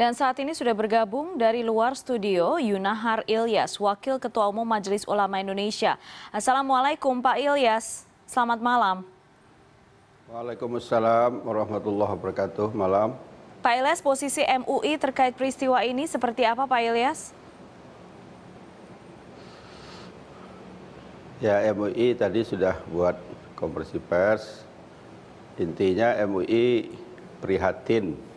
Dan saat ini sudah bergabung dari luar studio Yunahar Ilyas, Wakil Ketua Umum Majelis Ulama Indonesia. Assalamualaikum Pak Ilyas, selamat malam. Waalaikumsalam warahmatullahi wabarakatuh, malam. Pak Ilyas, posisi MUI terkait peristiwa ini seperti apa Pak Ilyas? Ya, MUI tadi sudah buat kompresi pers. Intinya MUI prihatin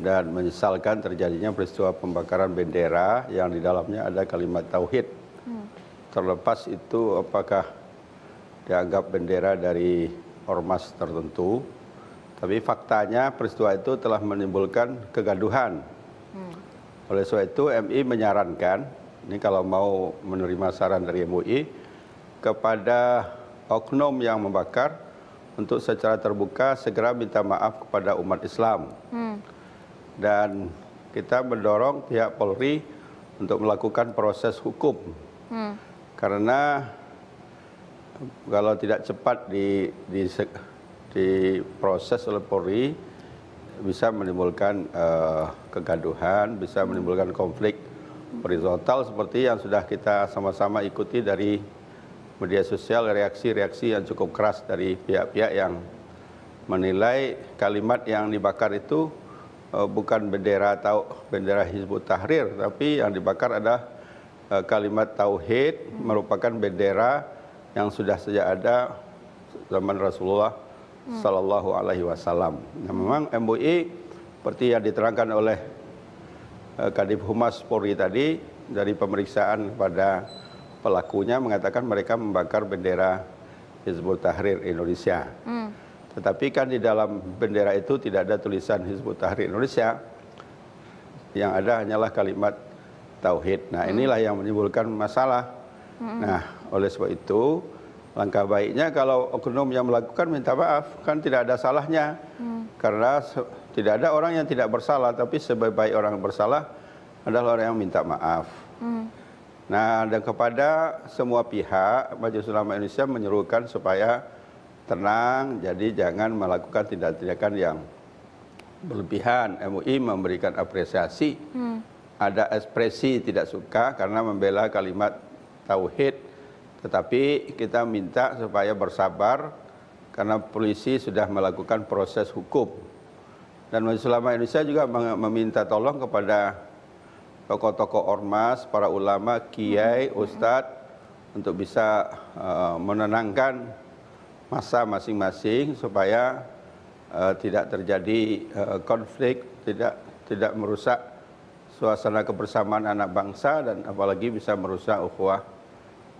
dan menyesalkan terjadinya peristiwa pembakaran bendera yang di dalamnya ada kalimat tauhid. Hmm. Terlepas itu apakah dianggap bendera dari ormas tertentu, tapi faktanya peristiwa itu telah menimbulkan kegaduhan. Hmm. Oleh sebab itu MI menyarankan, ini kalau mau menerima saran dari MUI, kepada oknum yang membakar, untuk secara terbuka segera minta maaf kepada umat Islam. Hmm. Dan kita mendorong pihak Polri untuk melakukan proses hukum. Hmm. Karena kalau tidak cepat di, di, proses oleh Polri bisa menimbulkan uh, kegaduhan, bisa menimbulkan konflik horizontal seperti yang sudah kita sama-sama ikuti dari media sosial reaksi-reaksi yang cukup keras dari pihak-pihak yang menilai kalimat yang dibakar itu eh, bukan bendera atau bendera Hizbut Tahrir, tapi yang dibakar adalah eh, kalimat tauhid merupakan bendera yang sudah sejak ada zaman Rasulullah Sallallahu Alaihi Wasallam. Nah, memang MUI seperti yang diterangkan oleh eh, Kadif Humas Polri tadi dari pemeriksaan pada pelakunya mengatakan mereka membakar bendera Hizbut Tahrir Indonesia. Hmm. Tetapi kan di dalam bendera itu tidak ada tulisan Hizbut Tahrir Indonesia. Yang ada hanyalah kalimat tauhid. Nah, hmm. inilah hmm. yang menimbulkan masalah. Hmm. Nah, oleh sebab itu langkah baiknya kalau oknum yang melakukan minta maaf kan tidak ada salahnya. Hmm. Karena tidak ada orang yang tidak bersalah, tapi sebaik-baik orang bersalah adalah orang yang minta maaf. Hmm. Nah, dan kepada semua pihak Majelis Ulama Indonesia menyerukan supaya tenang, jadi jangan melakukan tindakan tindakan yang berlebihan. MUI memberikan apresiasi. Hmm. Ada ekspresi tidak suka karena membela kalimat tauhid. Tetapi kita minta supaya bersabar karena polisi sudah melakukan proses hukum. Dan Majelis Ulama Indonesia juga meminta tolong kepada tokoh-tokoh ormas, para ulama, kiai, ustadz untuk bisa uh, menenangkan masa masing-masing supaya uh, tidak terjadi uh, konflik, tidak tidak merusak suasana kebersamaan anak bangsa dan apalagi bisa merusak ukhuwah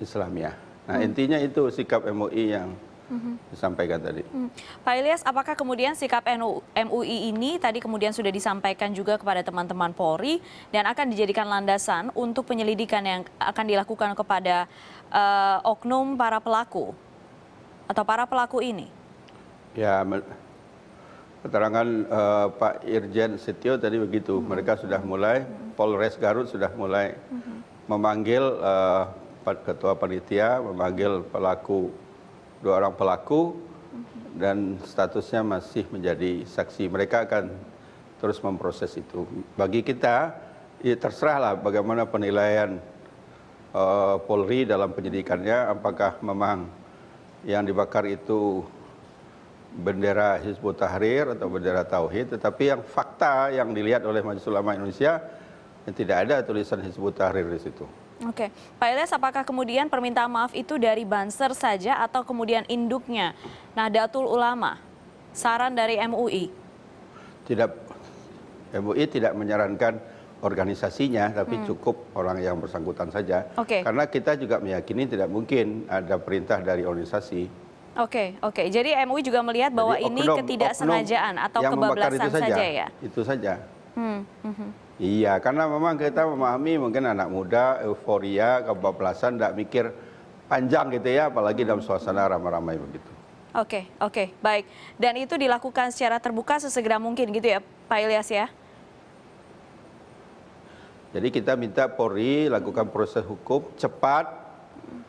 Islamiyah. Nah, hmm. intinya itu sikap MUI yang hmm disampaikan tadi. Mm. Pak Ilyas, apakah kemudian sikap NU, MUI ini tadi kemudian sudah disampaikan juga kepada teman-teman Polri dan akan dijadikan landasan untuk penyelidikan yang akan dilakukan kepada uh, oknum para pelaku atau para pelaku ini? Ya, keterangan uh, Pak Irjen Setio tadi begitu. Mm-hmm. Mereka sudah mulai, mm-hmm. Polres Garut sudah mulai mm-hmm. memanggil uh, ketua panitia, memanggil pelaku dua orang pelaku dan statusnya masih menjadi saksi. Mereka akan terus memproses itu. Bagi kita, ya terserahlah bagaimana penilaian uh, Polri dalam penyidikannya. Apakah memang yang dibakar itu bendera Hizbut Tahrir atau bendera Tauhid, tetapi yang fakta yang dilihat oleh Majelis Ulama Indonesia tidak ada tulisan Hizbut Tahrir di situ. Oke, Pak Ilyas, apakah kemudian permintaan maaf itu dari Banser saja atau kemudian induknya Nahdlatul Ulama, saran dari MUI? Tidak, MUI tidak menyarankan organisasinya, tapi hmm. cukup orang yang bersangkutan saja. Oke. Karena kita juga meyakini tidak mungkin ada perintah dari organisasi. Oke, oke. Jadi MUI juga melihat bahwa Jadi, oknum, ini ketidaksengajaan oknum atau kebablasan saja, saja ya? Itu saja. Hmm. hmm. Iya, karena memang kita memahami mungkin anak muda euforia kebablasan tidak mikir panjang gitu ya, apalagi dalam suasana ramai-ramai begitu. Oke, oke, baik. Dan itu dilakukan secara terbuka sesegera mungkin gitu ya, Pak Ilyas ya? Jadi kita minta Polri lakukan proses hukum cepat,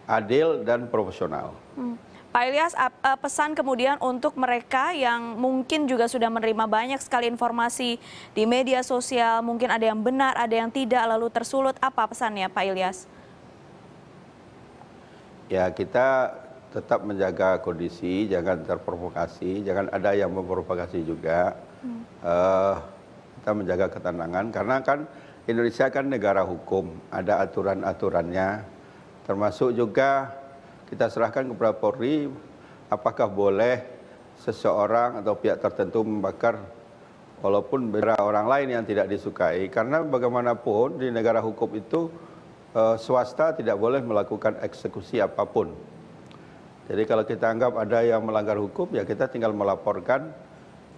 adil dan profesional. Hmm. Pak Ilyas, eh, pesan kemudian untuk mereka yang mungkin juga sudah menerima banyak sekali informasi di media sosial, mungkin ada yang benar, ada yang tidak, lalu tersulut, apa pesannya Pak Ilyas? Ya, kita tetap menjaga kondisi, jangan terprovokasi, jangan ada yang memprovokasi juga. Hmm. Uh, kita menjaga ketenangan, karena kan Indonesia kan negara hukum, ada aturan-aturannya, termasuk juga kita serahkan kepada Polri apakah boleh seseorang atau pihak tertentu membakar walaupun bendera orang lain yang tidak disukai karena bagaimanapun di negara hukum itu eh, swasta tidak boleh melakukan eksekusi apapun. Jadi kalau kita anggap ada yang melanggar hukum ya kita tinggal melaporkan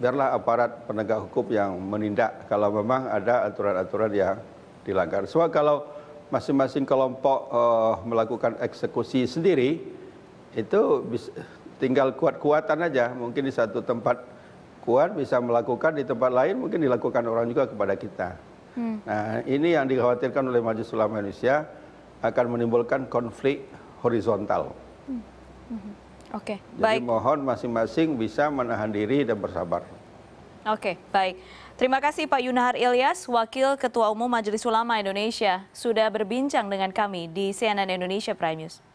biarlah aparat penegak hukum yang menindak kalau memang ada aturan-aturan yang dilanggar. Soal kalau masing-masing kelompok uh, melakukan eksekusi sendiri itu bisa, tinggal kuat-kuatan aja mungkin di satu tempat kuat bisa melakukan di tempat lain mungkin dilakukan orang juga kepada kita hmm. nah ini yang dikhawatirkan oleh Majelis Ulama Indonesia akan menimbulkan konflik horizontal hmm. hmm. oke okay. baik. mohon masing-masing bisa menahan diri dan bersabar oke okay, baik Terima kasih Pak Yunahar Ilyas, Wakil Ketua Umum Majelis Ulama Indonesia, sudah berbincang dengan kami di CNN Indonesia Prime News.